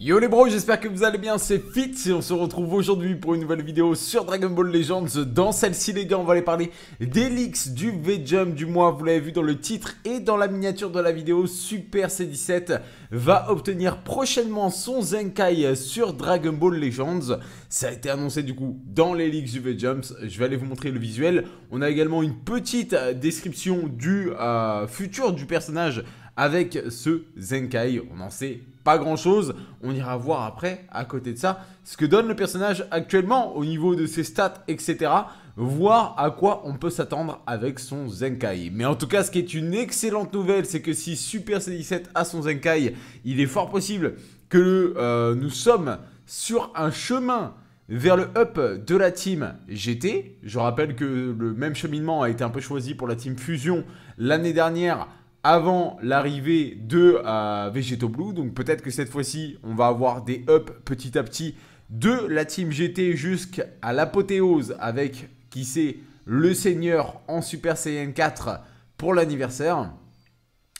Yo les bros, j'espère que vous allez bien, c'est Fit et on se retrouve aujourd'hui pour une nouvelle vidéo sur Dragon Ball Legends. Dans celle-ci les gars, on va aller parler d'Elix du V-Jump du mois, vous l'avez vu dans le titre et dans la miniature de la vidéo, Super C17 va obtenir prochainement son Zenkai sur Dragon Ball Legends. Ça a été annoncé du coup dans les l'Elix du V-Jump, je vais aller vous montrer le visuel. On a également une petite description du euh, futur du personnage avec ce Zenkai. On n'en sait pas grand chose. On ira voir après, à côté de ça, ce que donne le personnage actuellement au niveau de ses stats, etc. Voir à quoi on peut s'attendre avec son Zenkai. Mais en tout cas, ce qui est une excellente nouvelle, c'est que si Super C17 a son Zenkai, il est fort possible que euh, nous sommes sur un chemin vers le up de la team GT. Je rappelle que le même cheminement a été un peu choisi pour la team Fusion l'année dernière avant l'arrivée de euh, Vegeto Blue. Donc peut-être que cette fois-ci, on va avoir des ups petit à petit de la team GT jusqu'à l'apothéose avec, qui sait, le seigneur en Super Saiyan 4 pour l'anniversaire.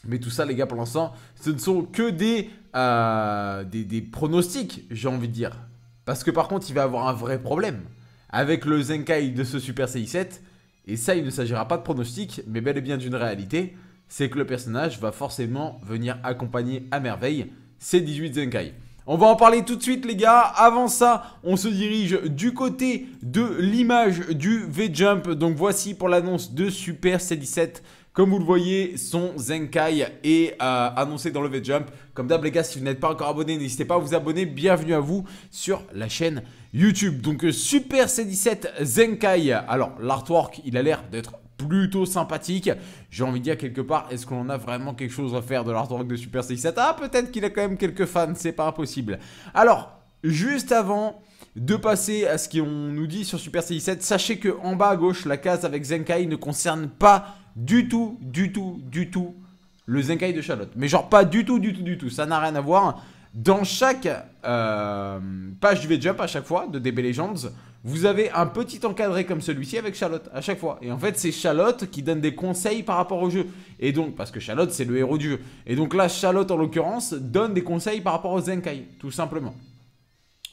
Mais tout ça, les gars, pour l'instant, ce ne sont que des, euh, des, pronostics, j'ai envie de dire. Parce que par contre, il va avoir un vrai problème avec le Zenkai de ce Super Saiyan 7 Et ça, il ne s'agira pas de pronostics, mais bel et bien d'une réalité c'est que le personnage va forcément venir accompagner à merveille ces 18 Zenkai. On va en parler tout de suite les gars. Avant ça, on se dirige du côté de l'image du V-Jump. Donc voici pour l'annonce de Super C17. Comme vous le voyez, son Zenkai est euh, annoncé dans le V-Jump. Comme d'hab les gars, si vous n'êtes pas encore abonné, n'hésitez pas à vous abonner. Bienvenue à vous sur la chaîne YouTube. Donc Super C17 Zenkai. Alors l'artwork, il a l'air d'être plutôt sympathique. J'ai envie de dire quelque part, est-ce qu'on a vraiment quelque chose à faire de l'artwork de Super 7 Ah, peut-être qu'il a quand même quelques fans, c'est pas impossible. Alors, juste avant de passer à ce qu'on nous dit sur Super Saiyan 7 sachez que en bas à gauche, la case avec Zenkai ne concerne pas du tout, du tout, du tout le Zenkai de Charlotte. Mais genre pas du tout, du tout, du tout. Ça n'a rien à voir. Dans chaque euh, page du V-Jump à chaque fois de DB Legends, vous avez un petit encadré comme celui-ci avec Charlotte à chaque fois. Et en fait, c'est Charlotte qui donne des conseils par rapport au jeu. Et donc, parce que Charlotte, c'est le héros du jeu. Et donc là, Charlotte, en l'occurrence, donne des conseils par rapport aux Zenkai, tout simplement.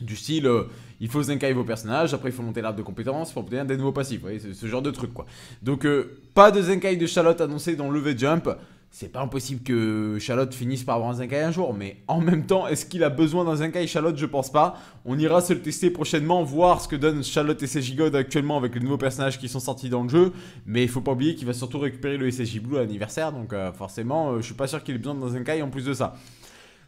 Du style, euh, il faut Zenkai vos personnages, après il faut monter l'arbre de compétences pour obtenir des nouveaux passifs. Vous voyez, ce genre de truc, quoi. Donc, euh, pas de Zenkai de Charlotte annoncé dans v Jump c'est pas impossible que Charlotte finisse par avoir un Zenkai un jour, mais en même temps, est-ce qu'il a besoin d'un Zenkai Charlotte Je pense pas. On ira se le tester prochainement, voir ce que donnent Charlotte et ses Gigodes actuellement avec les nouveaux personnages qui sont sortis dans le jeu. Mais il faut pas oublier qu'il va surtout récupérer le SSJ Blue à l'anniversaire, donc euh, forcément, euh, je suis pas sûr qu'il ait besoin d'un Zenkai en plus de ça.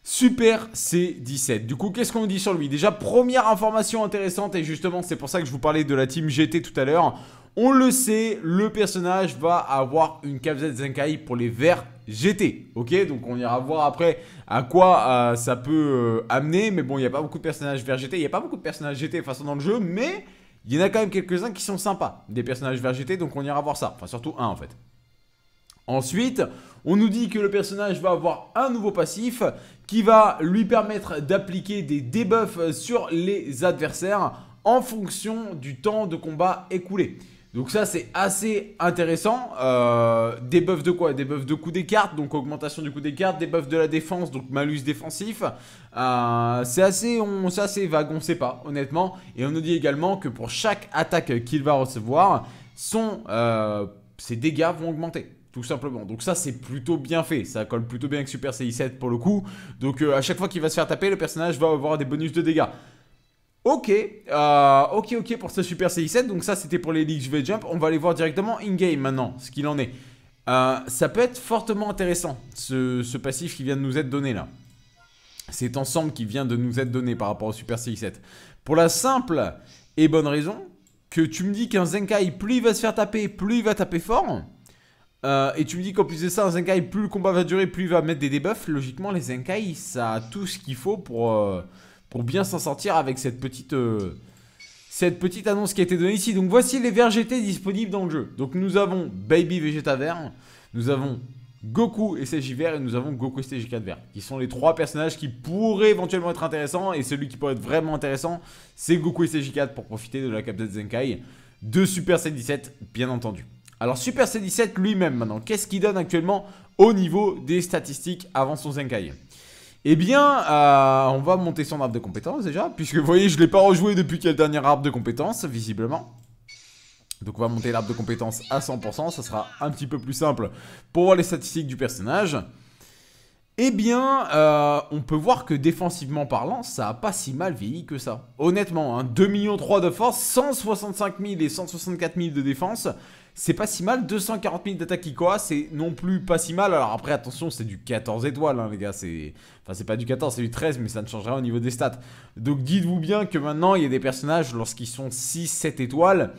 Super C17. Du coup, qu'est-ce qu'on dit sur lui Déjà, première information intéressante, et justement, c'est pour ça que je vous parlais de la team GT tout à l'heure. On le sait, le personnage va avoir une Kz Zenkai pour les verts GT. Ok, donc on ira voir après à quoi euh, ça peut euh, amener. Mais bon, il n'y a pas beaucoup de personnages verts GT. Il n'y a pas beaucoup de personnages GT de façon dans le jeu, mais il y en a quand même quelques-uns qui sont sympas. Des personnages verts GT, donc on ira voir ça. Enfin, surtout un en fait. Ensuite, on nous dit que le personnage va avoir un nouveau passif qui va lui permettre d'appliquer des debuffs sur les adversaires en fonction du temps de combat écoulé. Donc ça c'est assez intéressant. Euh, de quoi Des buffs de coup des cartes, donc augmentation du coup des cartes, des buffs de la défense, donc malus défensif. Euh, c'est assez, vague, on ne sait pas honnêtement. Et on nous dit également que pour chaque attaque qu'il va recevoir, euh, ses dégâts vont augmenter. Tout simplement. Donc ça, c'est plutôt bien fait. Ça colle plutôt bien avec Super CI7 pour le coup. Donc euh, à chaque fois qu'il va se faire taper, le personnage va avoir des bonus de dégâts. Ok, euh, ok, ok pour ce Super CI7. Donc ça, c'était pour les League vais Jump. On va aller voir directement in-game maintenant, ce qu'il en est. Euh, ça peut être fortement intéressant, ce, passif qui vient de nous être donné là. Cet ensemble qui vient de nous être donné par rapport au Super CI7. Pour la simple et bonne raison que tu me dis qu'un Zenkai, plus il va se faire taper, plus il va taper fort euh, et tu me dis qu'en plus de ça, un Zenkai, plus le combat va durer, plus il va mettre des debuffs. Logiquement, les Zenkai, ça a tout ce qu'il faut pour, euh, pour bien s'en sortir avec cette petite, euh, cette petite annonce qui a été donnée ici. Donc voici les GT disponibles dans le jeu. Donc nous avons Baby Vegeta vert, nous avons Goku et SJ vert et nous avons Goku et 4 vert. Qui sont les trois personnages qui pourraient éventuellement être intéressants. Et celui qui pourrait être vraiment intéressant, c'est Goku et 4 pour profiter de la cap de Zenkai de Super Saiyan 17 bien entendu. Alors Super C17 lui-même maintenant, qu'est-ce qu'il donne actuellement au niveau des statistiques avant son Zenkai eh bien, euh, on va monter son arbre de compétences déjà, puisque vous voyez, je ne l'ai pas rejoué depuis quelle dernier arbre de compétences, visiblement. Donc on va monter l'arbre de compétence à 100%, ça sera un petit peu plus simple pour voir les statistiques du personnage. Eh bien, euh, on peut voir que défensivement parlant, ça a pas si mal vieilli que ça. Honnêtement, un hein, 2 millions 3 de force, 165 000 et 164 000 de défense, c'est pas si mal. 240 000 d'attaque Ikoa, c'est non plus pas si mal. Alors après, attention, c'est du 14 étoiles, hein, les gars. C'est... Enfin, c'est pas du 14, c'est du 13, mais ça ne change rien au niveau des stats. Donc dites-vous bien que maintenant, il y a des personnages, lorsqu'ils sont 6-7 étoiles,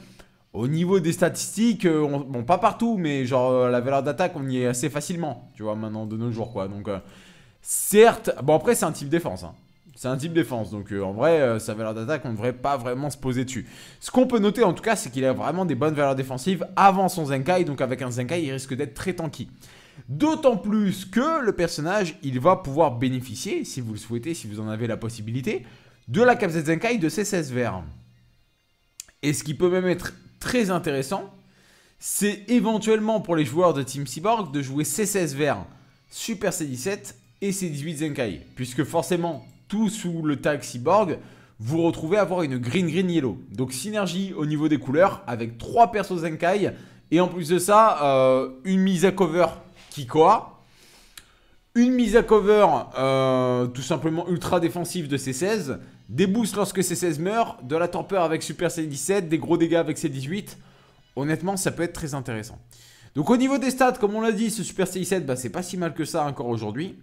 au niveau des statistiques, euh, bon, pas partout, mais genre euh, la valeur d'attaque, on y est assez facilement, tu vois, maintenant, de nos jours, quoi. Donc, euh, certes, bon, après, c'est un type défense, hein. C'est un type défense. Donc euh, en vrai, euh, sa valeur d'attaque, on ne devrait pas vraiment se poser dessus. Ce qu'on peut noter en tout cas, c'est qu'il a vraiment des bonnes valeurs défensives avant son Zenkai. Donc avec un Zenkai, il risque d'être très tanky. D'autant plus que le personnage, il va pouvoir bénéficier, si vous le souhaitez, si vous en avez la possibilité, de la Capsule Zenkai de c 16 verts. Et ce qui peut même être très intéressant, c'est éventuellement pour les joueurs de Team Cyborg de jouer C16 vert Super C17 et C18 Zenkai. Puisque forcément, tout sous le tag cyborg, vous retrouvez avoir une green green yellow. Donc synergie au niveau des couleurs avec trois persos Zenkai et en plus de ça, euh, une mise à cover Kikoa, une mise à cover euh, tout simplement ultra défensive de C16, des boosts lorsque C16 meurt, de la torpeur avec Super C17, des gros dégâts avec C18. Honnêtement, ça peut être très intéressant. Donc au niveau des stats, comme on l'a dit, ce Super C17, bah, c'est pas si mal que ça encore aujourd'hui.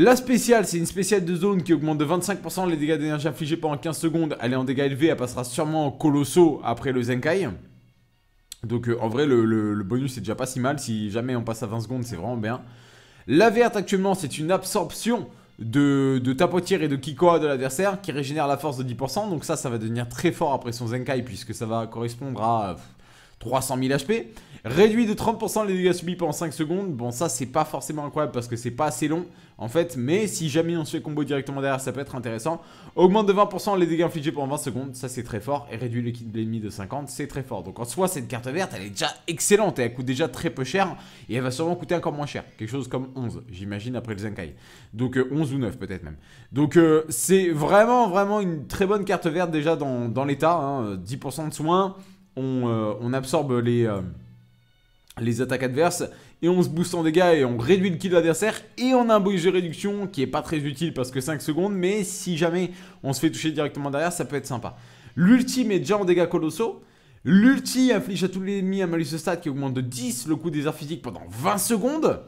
La spéciale, c'est une spéciale de zone qui augmente de 25% les dégâts d'énergie infligés pendant 15 secondes. Elle est en dégâts élevés, elle passera sûrement en colosso après le Zenkai. Donc euh, en vrai, le, bonus c'est déjà pas si mal. Si jamais on passe à 20 secondes, c'est vraiment bien. La verte actuellement, c'est une absorption de, de et de Kikoa de l'adversaire qui régénère la force de 10%. Donc ça, ça va devenir très fort après son Zenkai puisque ça va correspondre à 300 000 HP. Réduit de 30% les dégâts subis pendant 5 secondes. Bon, ça, c'est pas forcément incroyable parce que c'est pas assez long en fait. Mais si jamais on se fait combo directement derrière, ça peut être intéressant. Augmente de 20% les dégâts infligés pendant 20 secondes. Ça, c'est très fort. Et réduit le kit de l'ennemi de 50. C'est très fort. Donc en soi, cette carte verte, elle est déjà excellente. Et elle coûte déjà très peu cher. Et elle va sûrement coûter encore moins cher. Quelque chose comme 11, j'imagine, après le Zenkai. Donc 11 euh, ou 9 peut-être même. Donc euh, c'est vraiment, vraiment une très bonne carte verte déjà dans, l'état. 10% hein, de soins. Euh, on, absorbe les, euh, les attaques adverses et on se booste en dégâts et on réduit le kill de l'adversaire et on a un bonus de réduction qui est pas très utile parce que 5 secondes mais si jamais on se fait toucher directement derrière ça peut être sympa. L'ultime est déjà en dégâts colossaux. L'ulti inflige à tous les ennemis un malus de stat qui augmente de 10 le coût des arts physiques pendant 20 secondes.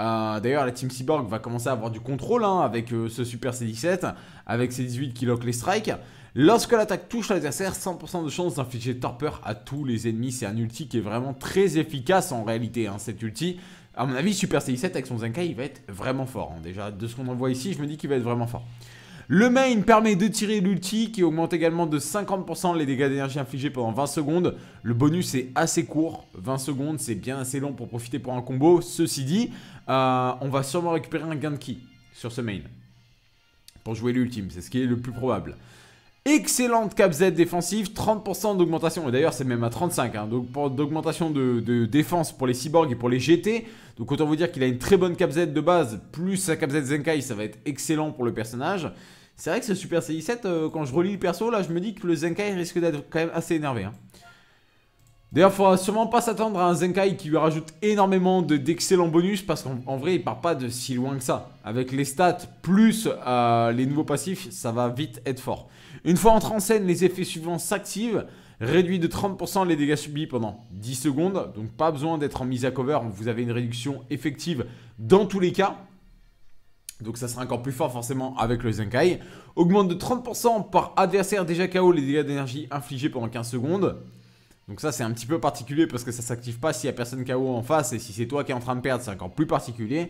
Euh, d'ailleurs, la team Cyborg va commencer à avoir du contrôle hein, avec ce Super C17, avec C18 qui lock les strikes. Lorsque l'attaque touche l'adversaire, 100% de chance d'infliger torpeur à tous les ennemis. C'est un ulti qui est vraiment très efficace en réalité, hein, cet ulti. À mon avis, Super c 7 avec son Zenkai, il va être vraiment fort. Hein. Déjà, de ce qu'on en voit ici, je me dis qu'il va être vraiment fort. Le main permet de tirer l'ulti qui augmente également de 50% les dégâts d'énergie infligés pendant 20 secondes. Le bonus est assez court, 20 secondes c'est bien assez long pour profiter pour un combo. Ceci dit, euh, on va sûrement récupérer un gain de ki sur ce main pour jouer l'ultime, c'est ce qui est le plus probable. Excellente cap Z défensive, 30% d'augmentation, et d'ailleurs c'est même à 35, hein. donc d'augmentation de, défense pour les cyborgs et pour les GT. Donc autant vous dire qu'il a une très bonne cap Z de base, plus sa cap Z Zenkai, ça va être excellent pour le personnage. C'est vrai que ce Super CI7, euh, quand je relis le perso, là je me dis que le Zenkai risque d'être quand même assez énervé. Hein. D'ailleurs, il faudra sûrement pas s'attendre à un Zenkai qui lui rajoute énormément d'excellents bonus parce qu'en vrai, il part pas de si loin que ça. Avec les stats plus euh, les nouveaux passifs, ça va vite être fort. Une fois entré en scène, les effets suivants s'activent. Réduit de 30% les dégâts subis pendant 10 secondes, donc pas besoin d'être en mise à cover, vous avez une réduction effective dans tous les cas. Donc ça sera encore plus fort forcément avec le Zenkai. Augmente de 30% par adversaire déjà KO les dégâts d'énergie infligés pendant 15 secondes. Donc ça c'est un petit peu particulier parce que ça s'active pas s'il y a personne KO en face et si c'est toi qui es en train de perdre c'est encore plus particulier.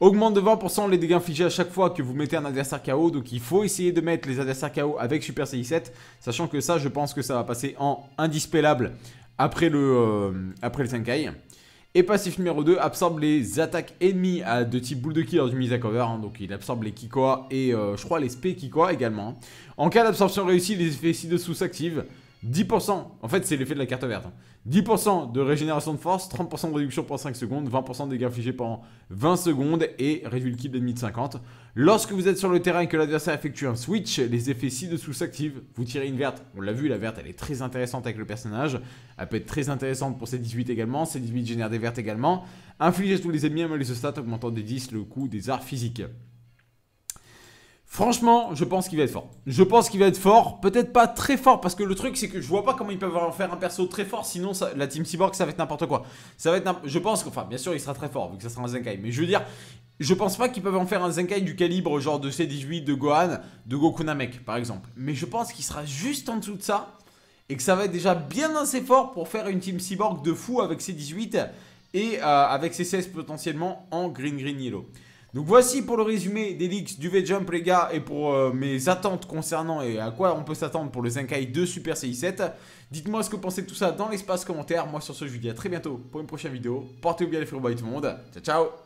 Augmente de 20% les dégâts infligés à chaque fois que vous mettez un adversaire KO. Donc il faut essayer de mettre les adversaires KO avec Super CI7. Sachant que ça je pense que ça va passer en indispellable après le, euh, après le Senkai. Et passif numéro 2 absorbe les attaques ennemies de type boule de kill lors du mise à cover. Hein. donc il absorbe les Kikoa et euh, je crois les SP Kikoa également. En cas d'absorption réussie, les effets ci-dessous s'activent. 10%, en fait c'est l'effet de la carte verte, 10% hein. de régénération de force, 30% de réduction pendant 5 secondes, 20% de dégâts infligés pendant 20 secondes et réduit le kill d'ennemi de 50. Lorsque vous êtes sur le terrain et que l'adversaire effectue un switch, les effets ci-dessous s'activent, vous tirez une verte, on l'a vu la verte elle est très intéressante avec le personnage, elle peut être très intéressante pour ses 18 également, ses 18 génèrent des vertes également, infligez tous les ennemis à malus stats augmentant des 10 le coût des arts physiques. Franchement, je pense qu'il va être fort. Je pense qu'il va être fort, peut-être pas très fort, parce que le truc, c'est que je vois pas comment ils peuvent en faire un perso très fort, sinon la Team Cyborg, ça va être n'importe quoi. Ça va être, je pense qu'enfin, bien sûr, il sera très fort, vu que ça sera un Zenkai, mais je veux dire, je pense pas qu'ils peuvent en faire un Zenkai du calibre genre de C18, de Gohan, de Goku Namek, par exemple. Mais je pense qu'il sera juste en dessous de ça, et que ça va être déjà bien assez fort pour faire une Team Cyborg de fou avec C18 et euh, avec C16 potentiellement en Green Green Yellow. Donc voici pour le résumé des leaks du V-Jump les gars et pour euh, mes attentes concernant et à quoi on peut s'attendre pour le Zenkai 2 Super CI7. Dites-moi ce que vous pensez de tout ça dans l'espace commentaire. Moi sur ce je vous dis à très bientôt pour une prochaine vidéo. Portez-vous bien les frérots tout le monde. Ciao ciao